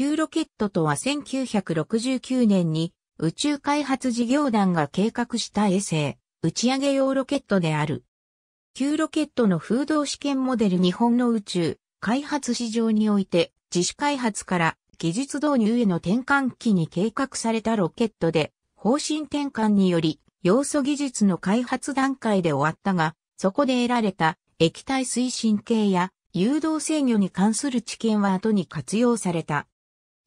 旧ロケットとは1969年に宇宙開発事業団が計画した衛星、打ち上げ用ロケットである。旧ロケットの風洞試験モデル日本の宇宙開発市場において自主開発から技術導入への転換期に計画されたロケットで方針転換により要素技術の開発段階で終わったが、そこで得られた液体推進系や誘導制御に関する知見は後に活用された。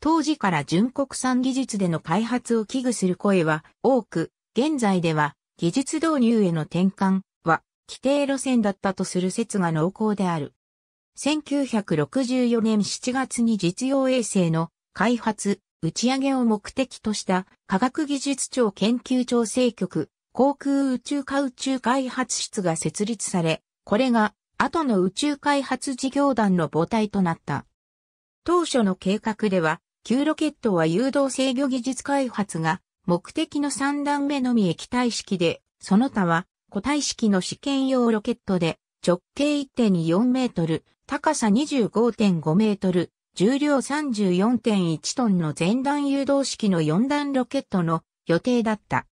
当時から純国産技術での開発を危惧する声は多く、現在では技術導入への転換は規定路線だったとする説が濃厚である。1964年7月に実用衛星の開発、打ち上げを目的とした科学技術庁研究調整局航空宇宙科宇宙開発室が設立され、これが後の宇宙開発事業団の母体となった。当初の計画では旧ロケットは誘導制御技術開発が目的の3段目のみ液体式で、その他は固体式の試験用ロケットで直径1.24メートル、高さ25.5メートル、重量34.1トンの前段誘導式の4段ロケットの予定だった。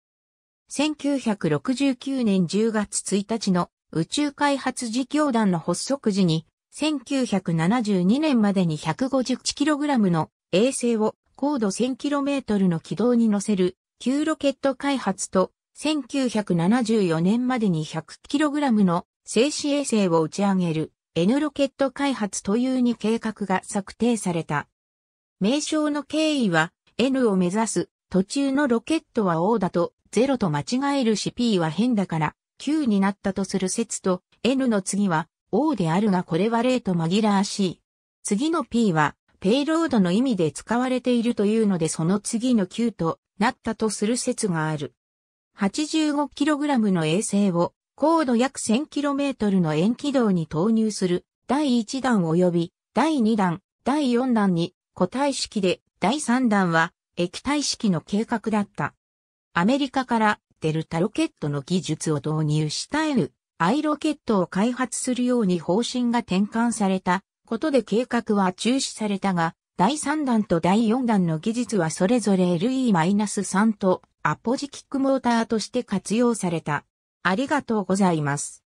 1969年10月1日の宇宙開発事業団の発足時に1972年までに 151kg の衛星を高度 1000km の軌道に乗せる、旧ロケット開発と、1974年までに 100kg の静止衛星を打ち上げる N ロケット開発というに計画が策定された。名称の経緯は N を目指す途中のロケットは O だと0と間違えるし P は変だから Q になったとする説と N の次は O であるがこれは0と紛らわしい。次の P はペイロードの意味で使われているというのでその次の9となったとする説がある。85kg の衛星を高度約 1000km の円軌道に投入する第1弾及び第2弾、第4弾に固体式で第3弾は液体式の計画だった。アメリカからデルタロケットの技術を導入した N、I ロケットを開発するように方針が転換されたことで計画は中止されたが、第3弾と第4弾の技術はそれぞれ LE-3 とアポジキックモーターとして活用された。ありがとうございます。